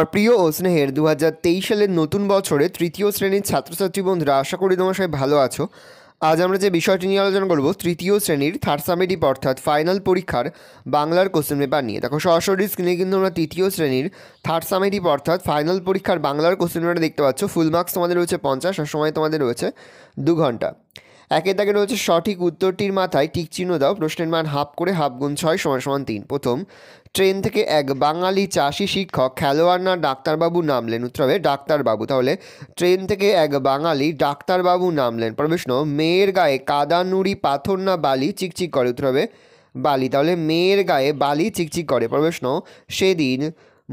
আমার প্রিয় ও স্নেহের দু সালের নতুন বছরে তৃতীয় শ্রেণীর ছাত্রছাত্রী বন্ধুরা আশা করি তোমার সবাই ভালো আছো আজ আমরা যে বিষয়টি নিয়ে আলোচনা করব তৃতীয় শ্রেণীর থার্ড সামেটিভ অর্থাৎ ফাইনাল পরীক্ষার বাংলার কোশ্চেন পেপার নিয়ে দেখো সরাসরি স্ক্রিনে কিন্তু আমরা তৃতীয় শ্রেণীর থার্ড সামেটিভ অর্থাৎ ফাইনাল পরীক্ষার বাংলার কোশ্চেন পেপারটা দেখতে পাচ্ছ ফুল মার্কস তোমাদের রয়েছে পঞ্চাশ আর সময় তোমাদের রয়েছে দু ঘন্টা একের দাগে রয়েছে সঠিক উত্তরটির মাথায় টিক চিহ্ন দাও প্রশ্নের মান হাফ করে হাফ গুণ ছয় সমান সমান তিন প্রথম ট্রেন থেকে এক বাঙালি চাষি শিক্ষক খেলোয়াড় না ডাক্তারবাবু নামলেন উত্তর হবে ডাক্তারবাবু তাহলে ট্রেন থেকে এক বাঙালি ডাক্তারবাবু নামলেন প্রবেশ্ন মেয়ের গায়ে কাদা নুড়ি পাথর না বালি চিকচিক করে উত্তর হবে বালি তাহলে মেয়ের গায়ে বালি চিকচিক করে প্রবেশ্ন সেদিন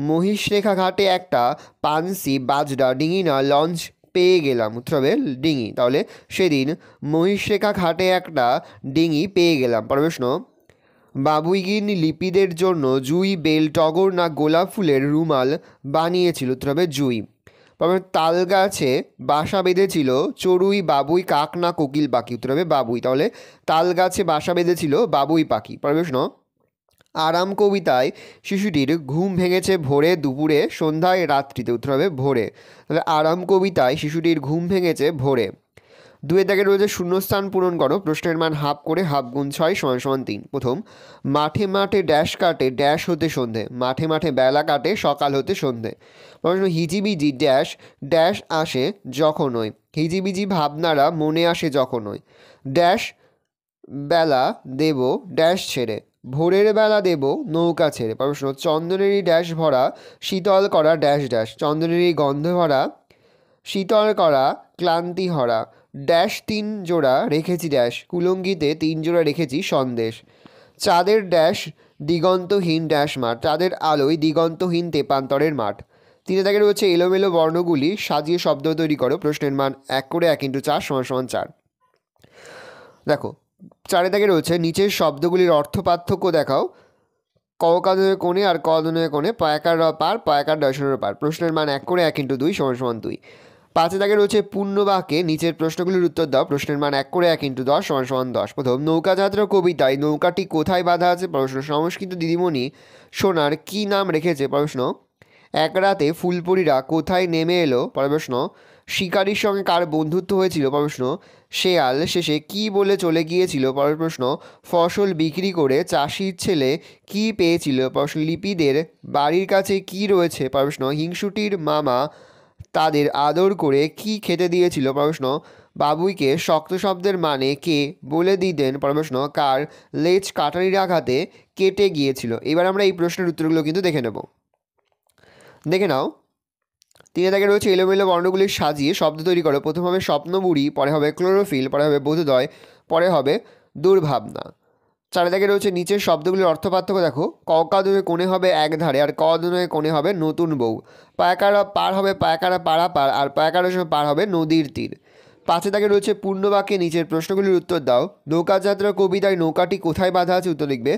মহিষরেখা ঘাটে একটা পানসি বাজরা ডিঙিনা লঞ্চ পেয়ে গেলাম উৎসবের ডিঙি তাহলে সেদিন মহিষেখা ঘাটে একটা ডিঙি পেয়ে গেলাম পরের প্রশ্ন বাবুইগিন লিপিদের জন্য জুই বেল টগর না গোলাপ ফুলের রুমাল বানিয়েছিল উত্তর হবে জুই তাল গাছে বাসা বেঁধেছিল চড়ুই বাবুই কাক না কোকিল পাখি উত্তর হবে বাবুই তাহলে তাল গাছে বাসা বেঁধেছিল বাবুই পাখি পরে প্রশ্ন আরাম কবিতায় শিশুটির ঘুম ভেঙেছে ভোরে দুপুরে সন্ধ্যায় রাত্রিতে উত্তর হবে ভোরে তাহলে আরাম কবিতায় শিশুটির ঘুম ভেঙেছে ভোরে দুয়ে দাগে রয়েছে শূন্যস্থান পূরণ করো প্রশ্নের মান হাফ করে হাফ গুণ ছয় সমান সমান তিন প্রথম মাঠে মাঠে ড্যাশ কাটে ড্যাশ হতে সন্ধে মাঠে মাঠে বেলা কাটে সকাল হতে সন্ধে প্রশ্ন হিজিবিজি ড্যাশ ড্যাশ আসে যখনই হিজিবিজি ভাবনারা মনে আসে যখনই ড্যাশ বেলা দেব ড্যাশ ছেড়ে ভোরের বেলা দেব নৌকা ছেড়ে প্রশ্ন চন্দনেরই ড্যাশ ভরা শীতল করা ড্যাশ ড্যাশ চন্দনেরই গন্ধ ভরা শীতল করা ক্লান্তি হরা ড্যাশ তিন জোড়া রেখেছি ড্যাশ কুলঙ্গিতে তিন জোড়া রেখেছি সন্দেশ চাঁদের ড্যাশ দিগন্তহীন ড্যাশ মাঠ চাঁদের আলোয় দিগন্তহীন তেপান্তরের মাঠ তিনে তাকে রয়েছে এলোমেলো বর্ণগুলি সাজিয়ে শব্দ তৈরি করো প্রশ্নের মান এক করে এক ইন্টু চার সমান সমান চার দেখো চারে দাগে রয়েছে নিচের শব্দগুলির অর্থ পার্থক্য দেখাও ক কোণে আর ক দনের কোণে পায়কার পার পায়কার দর্শনের পার প্রশ্নের মান এক করে এক ইন্টু দুই সমান সমান দুই পাঁচে দাগে রয়েছে পূর্ণবাক্যে নিচের প্রশ্নগুলির উত্তর দাও প্রশ্নের মান এক করে এক ইন্টু দশ সমান সমান দশ প্রথম নৌকাযাত্রা কবিতায় নৌকাটি কোথায় বাধা আছে প্রশ্ন সংস্কৃত দিদিমণি সোনার কি নাম রেখেছে প্রশ্ন এক রাতে ফুলপুরিরা কোথায় নেমে এলো প্রশ্ন শিকারীর সঙ্গে কার বন্ধুত্ব হয়েছিল প্রশ্ন শেয়াল শেষে কি বলে চলে গিয়েছিল পরের প্রশ্ন ফসল বিক্রি করে চাষির ছেলে কি পেয়েছিল প্রশ্ন লিপিদের বাড়ির কাছে কি রয়েছে প্রশ্ন হিংসুটির মামা তাদের আদর করে কি খেতে দিয়েছিল প্রশ্ন বাবুইকে শক্ত শব্দের মানে কে বলে দিতেন প্রশ্ন কার লেজ কাটারির আঘাতে কেটে গিয়েছিল এবার আমরা এই প্রশ্নের উত্তরগুলো কিন্তু দেখে নেব দেখে নাও তিনে তাকে রয়েছে এলোমেলো বর্ণগুলি সাজিয়ে শব্দ তৈরি করো প্রথম হবে স্বপ্নবুড়ি পরে হবে ক্লোরোফিল পরে হবে বোধদয় পরে হবে দুর্ভাবনা চারে তাকে রয়েছে নিচের শব্দগুলির অর্থ পার্থক্য দেখো ককাদয়ে কোণে হবে এক ধারে আর কদনয়ে কোণে হবে নতুন বউ পায়কারা পার হবে পায়কারা পাড়া পার আর পায়কারের সময় পার হবে নদীর তীর পাশে তাকে রয়েছে পূর্ণবাক্যে নিচের প্রশ্নগুলির উত্তর দাও নৌকাযাত্রা কবিতায় নৌকাটি কোথায় বাঁধা আছে উত্তর লিখবে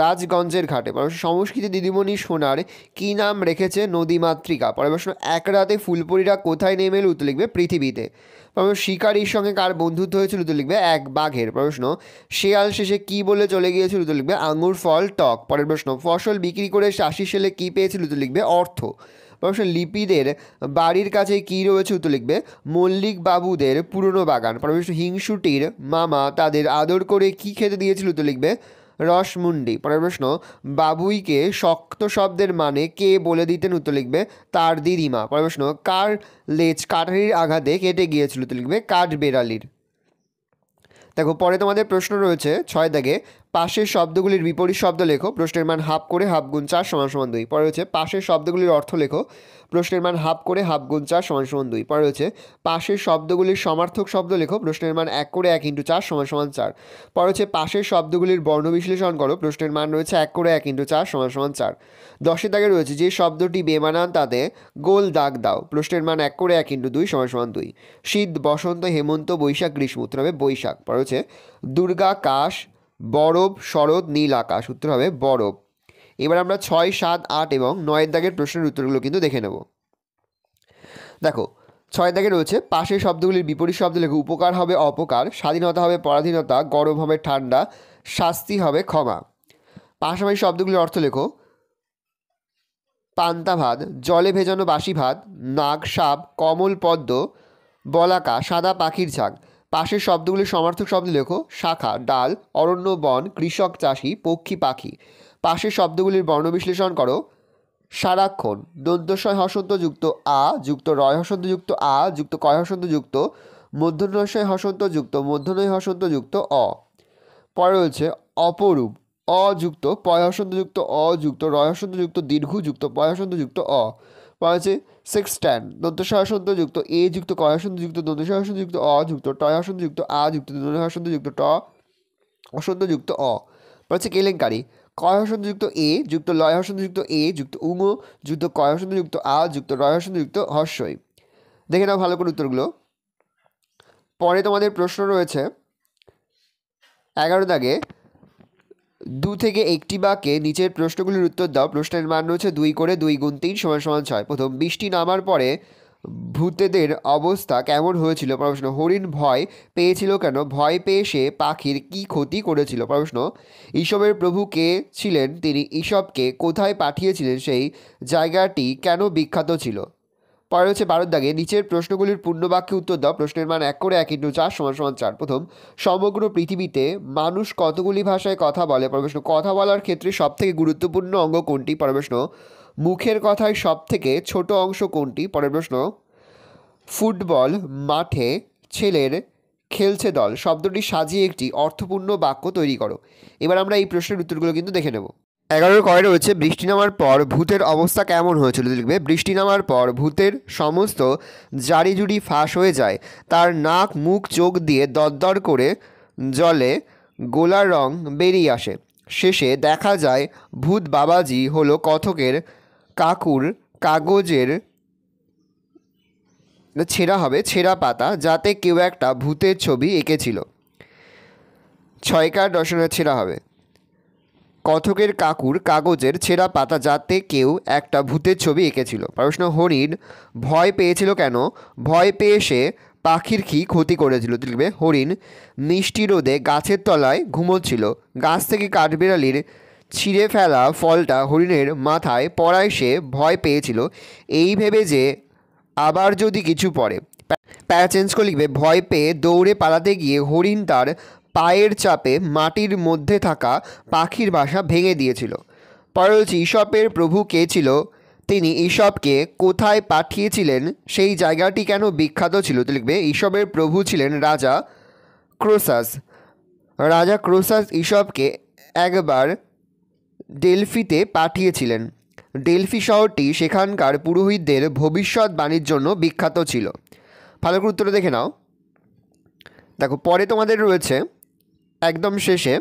রাজগঞ্জের ঘাটে পরবর্তী সংস্কৃতি দিদিমণি সোনার কী নাম রেখেছে নদীমাতৃকা পরের প্রশ্ন এক রাতে ফুলপুরিরা কোথায় নেমে এলো উত্তর লিখবে পৃথিবীতে পরের শিকারীর সঙ্গে কার বন্ধুত্ব হয়েছিল উত্তর লিখবে এক বাঘের প্রশ্ন শেয়াল শেষে কি বলে চলে গিয়েছিল উত্তর লিখবে আঙুর ফল টক পরের প্রশ্ন ফসল বিক্রি করে শাসি সেলে কী পেয়েছিল উত্তর লিখবে অর্থ পরমেশ্বর লিপিদের বাড়ির কাছে কি রয়েছে উত্তর লিখবে মল্লিক বাবুদের পুরনো বাগান পরমেশ্বর হিংসুটির মামা তাদের আদর করে কি খেতে দিয়েছিল উত্তর লিখবে রসমুন্ডি পরের প্রশ্ন বাবুইকে শক্ত শব্দের মানে কে বলে দিতেন উত্তর লিখবে তার দিদিমা পরের প্রশ্ন কার লেজ কাঠারির আঘাতে কেটে গিয়েছিল উত্তর লিখবে কাঠ বেড়ালির দেখো পরে তোমাদের প্রশ্ন রয়েছে ছয় দাগে পাশের শব্দগুলির বিপরীত শব্দ লেখো প্রশ্নের মান হাফ করে হাফ গুণ চার সমান সমান দুই পরে হচ্ছে পাশের শব্দগুলির অর্থ লেখো প্রশ্নের মান হাফ করে হাফ গুণ চার সমান সমান দুই পরে হচ্ছে পাশের শব্দগুলির সমার্থক শব্দ লেখো প্রশ্নের মান এক করে এক ইন্টু চার সমান সমান চার পরে হচ্ছে পাশের শব্দগুলির বর্ণ বিশ্লেষণ করো প্রশ্নের মান রয়েছে এক করে এক ইন্টু চার সমান সমান চার দশের দাগে রয়েছে যে শব্দটি বেমানান তাতে গোল দাগ দাও প্রশ্নের মান এক করে এক ইন্টু দুই সমান সমান দুই শীত বসন্ত হেমন্ত বৈশাখ গ্রীষ্ম উত্তর হবে বৈশাখ পরে হচ্ছে দুর্গা কাশ বরফ শরৎ নীল আকাশ উত্তর হবে বরফ এবার আমরা ছয় সাত আট এবং নয়ের দাগের প্রশ্নের উত্তরগুলো কিন্তু দেখে নেব দেখো ছয় দাগে রয়েছে পাশের শব্দগুলির বিপরীত শব্দ লেখো উপকার হবে অপকার স্বাধীনতা হবে পরাধীনতা গরম হবে ঠান্ডা শাস্তি হবে ক্ষমা পাশাপাশি শব্দগুলির অর্থ লেখো পান্তা ভাত জলে ভেজানো বাসি ভাত নাগ সাপ কমল পদ্ম বলাকা সাদা পাখির ঝাঁক পাশের শব্দগুলি সমার্থক শব্দ লেখো শাখা ডাল অরণ্য বন কৃষক চাষি পক্ষী পাখি পাশের শব্দগুলির বর্ণ বিশ্লেষণ করো সারাক্ষণ হসন্ত হসন্তযুক্ত আ যুক্ত রয় হসন্তযুক্ত আ যুক্ত কয় হসন্তযুক্ত হসন্ত হসন্তযুক্ত মধ্যনয় হসন্তযুক্ত অ পরে রয়েছে অপরূপ অযুক্ত পয় যুক্ত অযুক্ত রয় হসন্তযুক্ত দীর্ঘযুক্ত পয় যুক্ত অ পরে আছে সিক্স টেন দন্তস্বয়সন্ত যুক্ত এ যুক্ত কয়াসন্ধ যুক্ত দন্তস্বয়সন্ত যুক্ত অ যুক্ত টয়াসন্ধ যুক্ত আ যুক্ত দন্তস্বয়সন্ত যুক্ত ট অসন্ত যুক্ত অ হচ্ছে কেলেঙ্কারি কয়াসন্ধ যুক্ত এ যুক্ত লয় যুক্ত এ যুক্ত উম যুক্ত কয় যুক্ত আ যুক্ত রয়াসন্ধ যুক্ত হর্ষই দেখে নাও ভালো করে উত্তরগুলো পরে তোমাদের প্রশ্ন রয়েছে এগারো দাগে দু থেকে একটি বাকে নিচের প্রশ্নগুলির উত্তর দাও প্রশ্নের মান রয়েছে দুই করে দুই গুণ তিন সমান সমান ছয় প্রথম বৃষ্টি নামার পরে ভূতেদের অবস্থা কেমন হয়েছিল প্রশ্ন হরিণ ভয় পেয়েছিল কেন ভয় পেয়ে সে পাখির কি ক্ষতি করেছিল প্রশ্ন ঈশবের প্রভু কে ছিলেন তিনি ঈশবকে কোথায় পাঠিয়েছিলেন সেই জায়গাটি কেন বিখ্যাত ছিল পরে হচ্ছে বারোর দাগে নিচের প্রশ্নগুলির পূর্ণ বাক্যে উত্তর দাও প্রশ্নের মান এক করে এক ইন্টু চার সমান সমান চার প্রথম সমগ্র পৃথিবীতে মানুষ কতগুলি ভাষায় কথা বলে পরবেশ কথা বলার ক্ষেত্রে সবথেকে গুরুত্বপূর্ণ অঙ্গ কোনটি পরবেশ মুখের কথায় সব থেকে ছোট অংশ কোনটি পরের প্রশ্ন ফুটবল মাঠে ছেলের খেলছে দল শব্দটি সাজিয়ে একটি অর্থপূর্ণ বাক্য তৈরি করো এবার আমরা এই প্রশ্নের উত্তরগুলো কিন্তু দেখে নেব এগারো কয় রয়েছে বৃষ্টি নামার পর ভূতের অবস্থা কেমন হয়েছিল লিখবে বৃষ্টি নামার পর ভূতের সমস্ত জারিজুড়ি ফাঁস হয়ে যায় তার নাক মুখ চোখ দিয়ে দরদর করে জলে গোলার রং বেরিয়ে আসে শেষে দেখা যায় ভূত বাবাজি হলো কথকের কাকুর কাগজের ছেঁড়া হবে ছেঁড়া পাতা যাতে কেউ একটা ভূতের ছবি এঁকেছিল ছয়কার দর্শনের ছেঁড়া হবে কথকের কাকুর কাগজের ছেঁড়া পাতা যাতে কেউ একটা ভূতের ছবি এঁকেছিল প্রশ্ন হরিণ ভয় পেয়েছিল কেন ভয় পেয়ে সে পাখির কি ক্ষতি করেছিল লিখবে হরিণ মিষ্টি রোদে গাছের তলায় ঘুমোচ্ছিল গাছ থেকে কাঠবিড়ালির ছিঁড়ে ফেলা ফলটা হরিণের মাথায় পড়ায় সে ভয় পেয়েছিল এই ভেবে যে আবার যদি কিছু পড়ে প্যারাচেঞ্জ করে লিখবে ভয় পেয়ে দৌড়ে পালাতে গিয়ে হরিণ তার পায়ের চাপে মাটির মধ্যে থাকা পাখির বাসা ভেঙে দিয়েছিল পরচ ঈশপের প্রভু কে ছিল তিনি ঈশপকে কোথায় পাঠিয়েছিলেন সেই জায়গাটি কেন বিখ্যাত ছিল তো লিখবে ঈশপের প্রভু ছিলেন রাজা ক্রোসাস রাজা ক্রোসাস ঈশপকে একবার ডেলফিতে পাঠিয়েছিলেন ডেলফি শহরটি সেখানকার পুরোহিতদের ভবিষ্যৎবাণীর জন্য বিখ্যাত ছিল ভালো করে উত্তরে দেখে নাও দেখো পরে তোমাদের রয়েছে একদম শেষে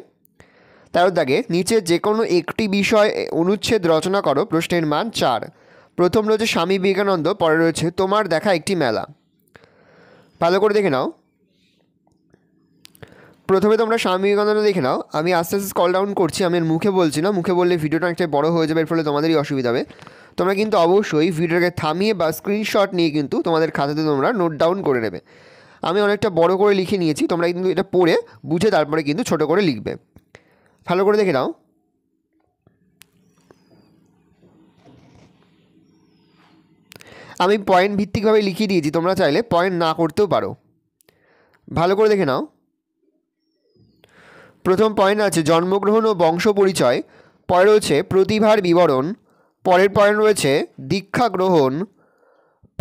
তেরো দাগে নিচে যে কোনো একটি বিষয় অনুচ্ছেদ রচনা করো প্রশ্নের মান চার প্রথম রয়েছে স্বামী বিবেকানন্দ পরে রয়েছে তোমার দেখা একটি মেলা ভালো করে দেখে নাও প্রথমে তোমরা স্বামী বিবেকানন্দ দেখে নাও আমি আস্তে আস্তে স্কল ডাউন করছি আমি মুখে বলছি না মুখে বললে ভিডিওটা একটা বড় হয়ে যাবে এর ফলে তোমাদেরই অসুবিধা হবে তোমরা কিন্তু অবশ্যই ভিডিওটাকে থামিয়ে বা স্ক্রিনশট নিয়ে কিন্তু তোমাদের খাতাতে তোমরা নোট ডাউন করে নেবে আমি অনেকটা বড় করে লিখে নিয়েছি তোমরা কিন্তু এটা পড়ে বুঝে তারপরে কিন্তু ছোট করে লিখবে ভালো করে দেখে নাও আমি পয়েন্ট ভিত্তিকভাবে লিখিয়ে দিয়েছি তোমরা চাইলে পয়েন্ট না করতেও পারো ভালো করে দেখে নাও প্রথম পয়েন্ট আছে জন্মগ্রহণ ও বংশ পরিচয় পরে রয়েছে প্রতিভার বিবরণ পরের পয়েন্ট রয়েছে দীক্ষা গ্রহণ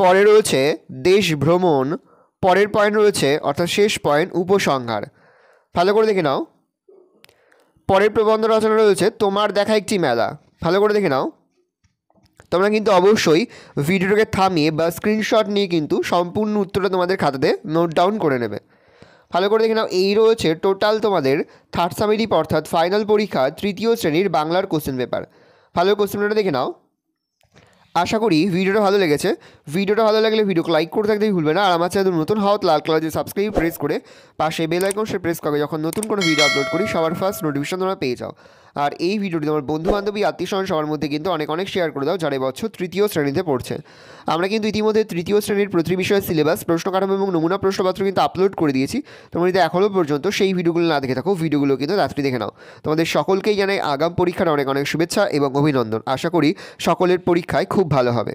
পরে রয়েছে দেশ ভ্রমণ পরের পয়েন্ট রয়েছে অর্থাৎ শেষ পয়েন্ট উপসংহার ভালো করে দেখে নাও পরের প্রবন্ধ রচনা রয়েছে তোমার দেখা একটি মেলা ভালো করে দেখে নাও তোমরা কিন্তু অবশ্যই ভিডিওটাকে থামিয়ে বা স্ক্রিনশট নিয়ে কিন্তু সম্পূর্ণ উত্তরটা তোমাদের খাতাতে নোট ডাউন করে নেবে ভালো করে দেখে নাও এই রয়েছে টোটাল তোমাদের থার্ড সামেটিপ অর্থাৎ ফাইনাল পরীক্ষা তৃতীয় শ্রেণীর বাংলার কোশ্চেন পেপার ভালো কোশ্চেনটা দেখে নাও আশা করি ভিডিওটা ভালো লেগেছে ভিডিওটা ভালো লাগলে ভিডিওকে লাইক করে থাকতে ভুলবে না আর আমার চ্যানেল নতুন হওয়া লাল কালার যে সাবস্ক্রাইব প্রেস করে পাশে বেল আইকন সে প্রেস করবে যখন নতুন কোনো ভিডিও আপলোড করি সবার ফার্স্ট নোটিফিকেশন তোমরা পেয়ে যাও আর এই ভিডিওটি তোমার বন্ধু বান্ধবী আত্মীয় স্বজন সবার মধ্যে কিন্তু অনেক অনেক শেয়ার করে দাও যারা এবছর তৃতীয় শ্রেণীতে পড়ছে আমরা কিন্তু ইতিমধ্যে তৃতীয় শ্রেণীর প্রতি বিষয়ের সিলেবাস প্রশ্ন কাঠামো এবং নমুনা প্রশ্নপত্র কিন্তু আপলোড করে দিয়েছি তোমরা যদি এখনও পর্যন্ত সেই ভিডিওগুলো না দেখে থাকো ভিডিওগুলো কিন্তু রাত্রি দেখে নাও তোমাদের সকলকেই জানাই আগাম পরীক্ষার অনেক অনেক শুভেচ্ছা এবং অভিনন্দন আশা করি সকলের পরীক্ষায় খুব ভালো হবে